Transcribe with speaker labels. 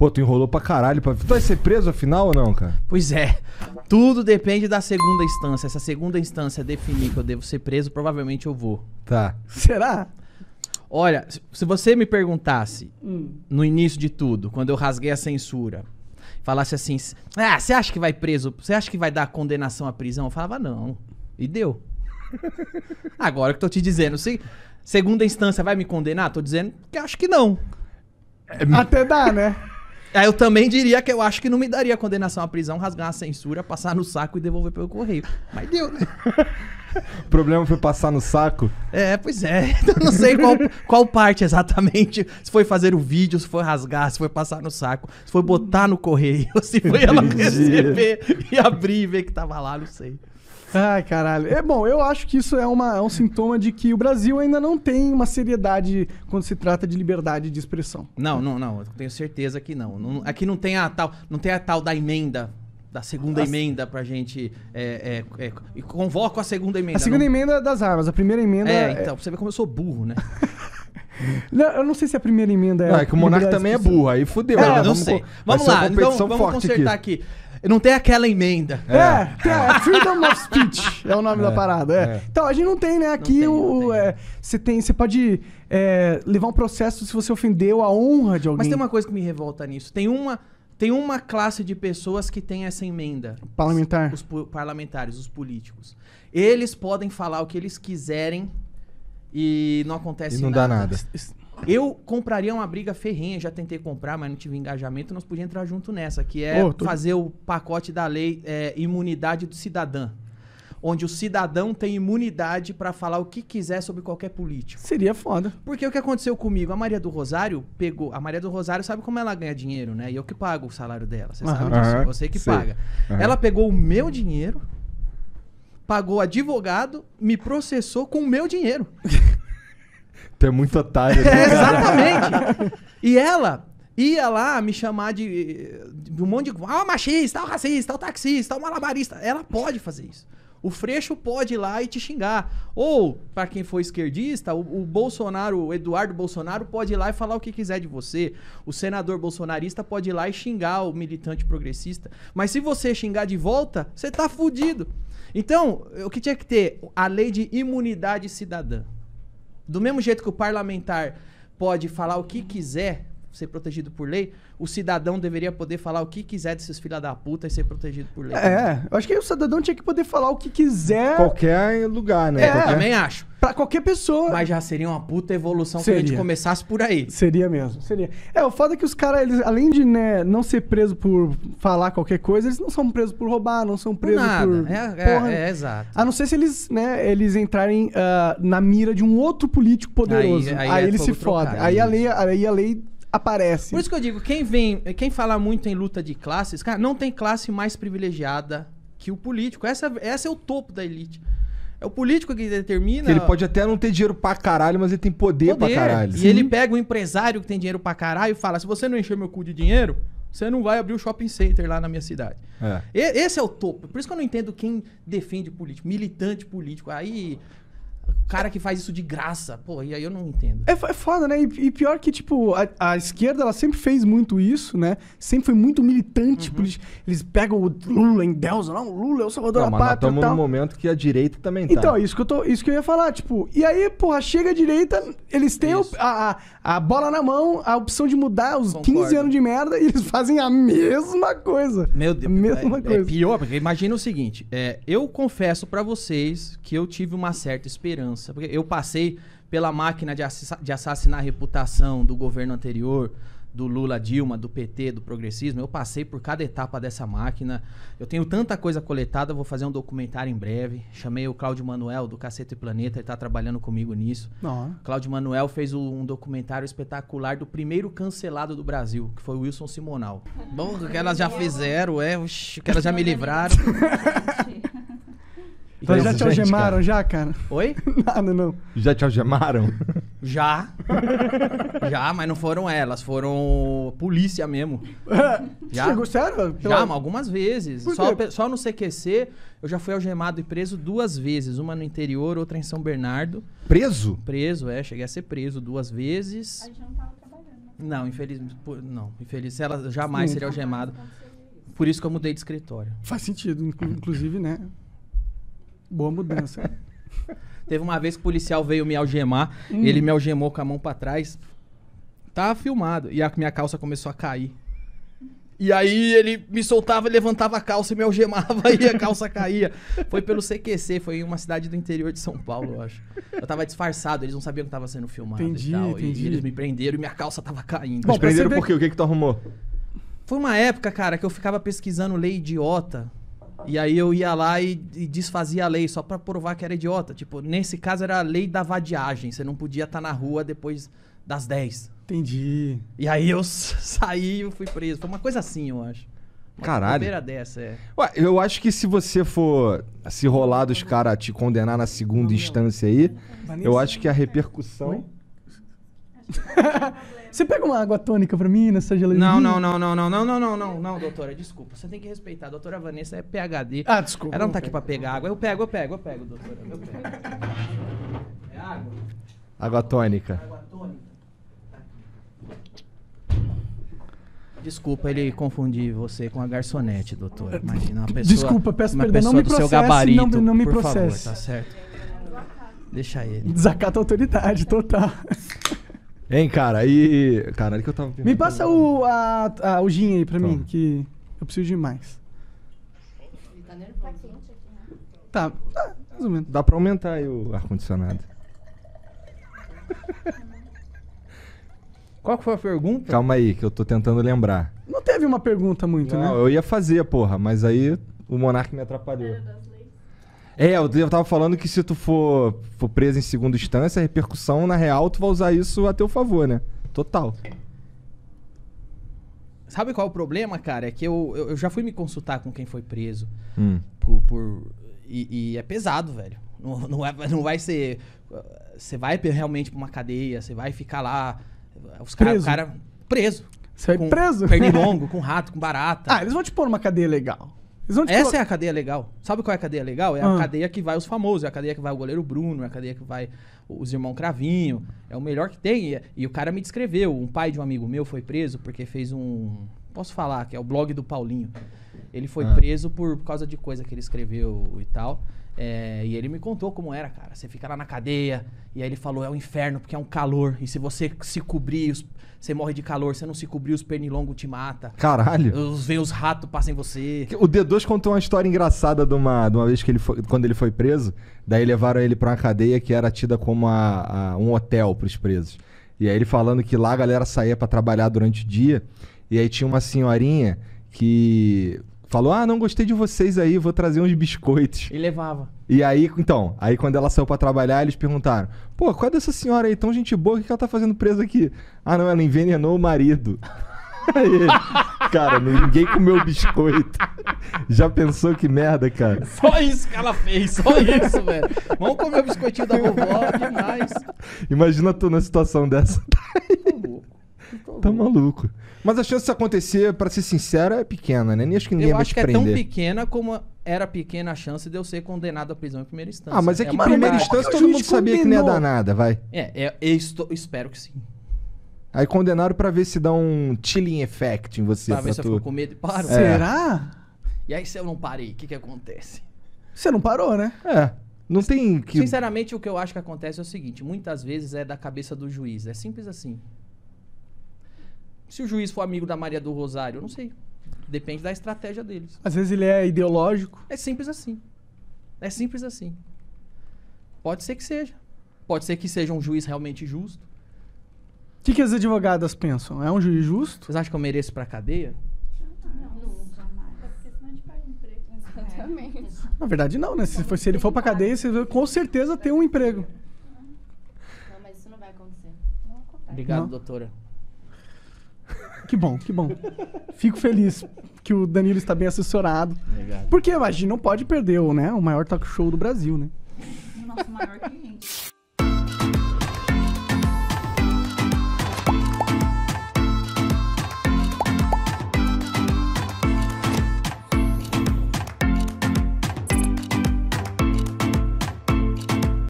Speaker 1: Pô, tu enrolou pra caralho. Pra... Tu vai ser preso afinal ou não, cara?
Speaker 2: Pois é. Tudo depende da segunda instância. Se a segunda instância definir que eu devo ser preso, provavelmente eu vou. Tá. Será? Olha, se você me perguntasse hum. no início de tudo, quando eu rasguei a censura, falasse assim: Ah, você acha que vai preso? Você acha que vai dar condenação à prisão? Eu falava, não. E deu. Agora que eu tô te dizendo, se segunda instância vai me condenar, tô dizendo que acho que não. Até dá, né? Aí eu também diria que eu acho que não me daria condenação à prisão, rasgar a censura, passar no saco e devolver pelo correio. Mas deu, né?
Speaker 1: O problema foi passar no saco?
Speaker 2: É, pois é. Então não sei qual, qual parte exatamente. Se foi fazer o vídeo, se foi rasgar, se foi passar no saco, se foi botar no correio, se foi ela receber e abrir e ver que tava lá, não sei. Ai, caralho. É
Speaker 3: bom, eu acho que isso é, uma, é um sintoma de que o Brasil ainda não tem uma seriedade quando se trata de liberdade de expressão.
Speaker 2: Não, não, não. Eu tenho certeza que não. não aqui é não tem a tal, não tem a tal da emenda da segunda Nossa. emenda pra gente. É, é, é, convoco a segunda emenda. A segunda não...
Speaker 3: emenda é das armas, a primeira emenda. É, é, então,
Speaker 2: pra você ver como eu sou burro, né?
Speaker 3: não, eu não sei se a primeira emenda é. Não, é que o Monarca também é burro,
Speaker 2: aí fudeu. É, né? não sei. Vamos lá, então vamos consertar aqui.
Speaker 3: aqui. Não tem aquela emenda. É, é, Freedom of Speech é o nome da é, parada. É. É. Então, a gente não tem, né? Aqui tem, o. Né. Você tem. Você pode levar um processo se você ofendeu a honra de alguém. Mas tem
Speaker 2: uma coisa que me revolta nisso. Tem uma. Tem uma classe de pessoas que tem essa emenda.
Speaker 3: Parlamentar. Os,
Speaker 2: os parlamentares, os políticos. Eles podem falar o que eles quiserem e não acontece e não nada. dá nada. Eu compraria uma briga ferrenha, já tentei comprar, mas não tive engajamento. Nós podíamos entrar junto nessa, que é oh, tô... fazer o pacote da lei é, imunidade do cidadão. Onde o cidadão tem imunidade para falar o que quiser sobre qualquer político. Seria foda. Porque o que aconteceu comigo? A Maria do Rosário pegou. A Maria do Rosário sabe como ela ganha dinheiro, né? E eu que pago o salário dela. Você uhum. sabe disso? Uhum. Você que paga. Uhum. Ela pegou o meu dinheiro pagou advogado, me processou com o meu dinheiro.
Speaker 1: Tu é muito otário. Né? É, exatamente.
Speaker 2: e ela ia lá me chamar de, de um monte de. Ah, machista, o racista, o taxista, o malabarista. Ela pode fazer isso. O Freixo pode ir lá e te xingar. Ou, para quem for esquerdista, o, o, Bolsonaro, o Eduardo Bolsonaro, pode ir lá e falar o que quiser de você. O senador bolsonarista pode ir lá e xingar o militante progressista. Mas se você xingar de volta, você tá fudido. Então, o que tinha que ter? A lei de imunidade cidadã do mesmo jeito que o parlamentar pode falar o que quiser ser protegido por lei, o cidadão deveria poder falar o que quiser desses filha da puta e ser protegido por lei. É,
Speaker 3: eu acho que o cidadão tinha que poder falar o que quiser.
Speaker 1: Qualquer lugar, né? É, qualquer... também
Speaker 3: acho. Pra qualquer pessoa. Mas já
Speaker 2: seria uma puta evolução se a gente começasse por aí.
Speaker 3: Seria mesmo, seria. É, o foda é que os caras, além de né, não ser preso por falar qualquer coisa, eles não são presos por roubar, não são presos por. por... É, é porra, é, é, exato. A não ser se eles, né, eles entrarem uh, na mira de um outro político poderoso. Aí, aí, aí é eles se foda. aí a lei, aí a lei aparece.
Speaker 2: Por isso que eu digo, quem vem, quem fala muito em luta de classes, cara, não tem classe mais privilegiada que o político. Essa, essa é o topo da elite. É o político que determina. Que ele pode
Speaker 1: até não ter dinheiro pra caralho, mas ele tem poder, poder. pra caralho. E Sim. ele
Speaker 2: pega o empresário que tem dinheiro pra caralho e fala: se você não encher meu cu de dinheiro, você não vai abrir o um shopping center lá na minha cidade. É. E, esse é o topo. Por isso que eu não entendo quem defende político, militante político. Aí cara que faz isso de graça. Pô, e aí eu não entendo.
Speaker 3: É, é foda, né? E, e pior que, tipo, a, a, esquerda, ela sempre fez muito isso, né? Sempre foi muito militante. Uhum. Tipo, eles, pegam o Lula em Deus, não, o Lula é o salvador não, da pátria. Estamos num
Speaker 1: momento que a direita também tá. Então,
Speaker 3: isso que, eu tô, isso que eu ia falar, tipo, e aí, porra, chega a direita, eles têm o, a, a, a, bola na mão, a opção de mudar os Concordo. 15 anos de merda e eles fazem a mesma coisa.
Speaker 2: Meu Deus, a mesma é, é coisa. É pior, porque imagina o seguinte: é, eu confesso para vocês que eu tive uma certa esperança porque eu passei pela máquina de, de assassinar a reputação do governo anterior, do Lula, Dilma, do PT, do progressismo. Eu passei por cada etapa dessa máquina. Eu tenho tanta coisa coletada, vou fazer um documentário em breve. Chamei o Cláudio Manuel do Cacete Planeta, ele está trabalhando comigo nisso. Cláudio Manuel fez o, um documentário espetacular do primeiro cancelado do Brasil, que foi o Wilson Simonal. Bom, que elas já fizeram, é, o que elas já me livraram.
Speaker 1: Então, já te algemaram, já, cara? Oi? Nada, não. Já te algemaram?
Speaker 2: Já. já, mas não foram elas, foram polícia mesmo. Já? Chegou, sério? Pela- Já, mas algumas vezes. Só, só no CQC eu já fui algemado e preso duas vezes. Uma no interior, outra em São Bernardo. Preso? Preso, é, cheguei a ser preso duas A vezes. gente não tava trabalhando. Não, né? infelizmente. Não, infeliz. Ela jamais seria algemada. Por isso que eu mudei de escritório. Faz sentido, inclusive, né? Boa mudança. Teve uma vez que o policial veio me algemar, hum. ele me algemou com a mão para trás. Tava tá filmado. E a minha calça começou a cair. E aí ele me soltava, levantava a calça e me algemava e a calça caía. Foi pelo CQC, foi em uma cidade do interior de São Paulo, eu acho. Eu tava disfarçado, eles não sabiam que tava sendo
Speaker 1: filmado entendi, e tal. Entendi. E eles me
Speaker 2: prenderam e minha calça tava caindo. Bom, prenderam por quê? O
Speaker 1: que que tu arrumou? Foi uma
Speaker 2: época, cara, que eu ficava pesquisando lei idiota e aí eu ia lá e, e desfazia a lei, só para provar que era idiota. Tipo, nesse caso era a lei da vadiagem. Você não podia estar tá na rua depois das 10. Entendi. E aí eu saí e fui preso. Foi uma coisa assim, eu acho. Uma Caralho. dessa, é.
Speaker 1: Ué, eu acho que se você for se rolar dos caras te condenar na segunda instância aí, eu acho que a repercussão.
Speaker 3: Você pega uma água tônica pra mim nessa geladeira? Não, não, não, não, não, não, não, não, não,
Speaker 2: não, doutora, desculpa. Você tem que respeitar. A doutora Vanessa é PHD. Ah, desculpa. Ela não tá aqui pra pegar água. Eu pego, eu pego, eu pego, doutora. Eu pego.
Speaker 1: É água? Água tônica. Água tônica.
Speaker 2: Desculpa ele confundir você com a garçonete, doutora. Imagina uma pessoa. Desculpa, peço uma perdão, não me processe,
Speaker 3: gabarito, não, não me por processe. Por favor, tá certo.
Speaker 2: Deixa ele.
Speaker 3: Desacata a autoridade, total.
Speaker 1: Hein, cara? E. Caralho, que eu tava. Me passa
Speaker 3: o, a, a,
Speaker 1: o gin aí pra Toma. mim, que eu preciso de mais. tá nervoso. tá mais ou menos. Dá pra aumentar aí o ar-condicionado. Qual que foi a pergunta? Calma aí, que eu tô tentando lembrar. Não teve uma pergunta muito, Não, né? Eu ia fazer, porra, mas aí o monarca me atrapalhou. É, eu tava falando que se tu for, for preso em segunda instância, a repercussão, na real, tu vai usar isso a teu favor, né? Total.
Speaker 2: Sabe qual é o problema, cara? É que eu, eu, eu já fui me consultar com quem foi preso. Hum. Por, por e, e, é pesado, velho. Não, não, é, não vai ser. Você vai realmente pra uma cadeia, você vai ficar lá. Os Cara, preso. Você vai com, preso? Pernilongo, com rato, com barata. Ah, eles vão te pôr numa cadeia legal. Essa colo... é a cadeia legal. Sabe qual é a cadeia legal? É a ah. cadeia que vai os famosos, é a cadeia que vai o goleiro Bruno, é a cadeia que vai os irmãos Cravinho. É o melhor que tem. E, e o cara me descreveu. Um pai de um amigo meu foi preso porque fez um posso falar, que é o blog do Paulinho. Ele foi ah. preso por causa de coisa que ele escreveu e tal. É, e ele me contou como era, cara. Você fica lá na cadeia, e aí ele falou: é o um inferno, porque é um calor. E se você se cobrir, os, você morre de calor. Se não se cobrir, os pernilongos te mata.
Speaker 1: Caralho. Os,
Speaker 2: vem os ratos, passam em você.
Speaker 1: O D2 contou uma história engraçada de uma, de uma vez que ele foi, quando ele foi preso. Daí levaram ele para uma cadeia que era tida como a, a, um hotel para os presos. E aí ele falando que lá a galera saía para trabalhar durante o dia. E aí tinha uma senhorinha que falou: Ah, não gostei de vocês aí, vou trazer uns biscoitos. E levava. E aí, então, aí quando ela saiu para trabalhar, eles perguntaram: Pô, qual é dessa senhora aí, tão gente boa, o que ela tá fazendo presa aqui? Ah, não, ela envenenou o marido. Aí, cara, ninguém comeu biscoito. Já pensou que merda, cara? Só
Speaker 2: isso que ela fez, só isso, velho. Vamos comer o biscoitinho da vovó, demais.
Speaker 1: Imagina tu na situação dessa. Tá maluco. Mas a chance de acontecer, para ser sincero, é pequena, né? Nem acho que ninguém eu vai acho que é tão
Speaker 2: pequena como era pequena a chance de eu ser condenado à prisão em primeira instância. Ah, mas é, que é em primeira instância todo mundo sabia que não ia dar nada, vai. É, é eu estou, espero que sim.
Speaker 1: Aí condenaram para ver se dá um chilling effect em você. Pra ver se eu fico com medo e paro. É. Será?
Speaker 2: E aí se eu não parei, o que que acontece?
Speaker 3: Você não parou, né? É. Não tem que...
Speaker 2: Sinceramente, o que eu acho que acontece é o seguinte. Muitas vezes é da cabeça do juiz. É simples assim. Se o juiz for amigo da Maria do Rosário, eu não sei. Depende da estratégia deles. Às vezes ele é ideológico. É simples assim. É simples assim. Pode ser que seja. Pode ser que seja um juiz realmente justo.
Speaker 3: O que, que as advogadas pensam? É um juiz justo? Vocês acham que eu mereço pra cadeia?
Speaker 2: Exatamente.
Speaker 3: Na verdade, não, né? Se, for, se ele for pra cadeia, você vai, com certeza ter um emprego. Não, mas isso não vai acontecer. Não acontece. Obrigado, não. doutora. Que bom, que bom. Fico feliz que o Danilo está bem assessorado. Obrigado. Porque imagina, não pode perder né, o maior talk show do Brasil, né? O nosso maior cliente.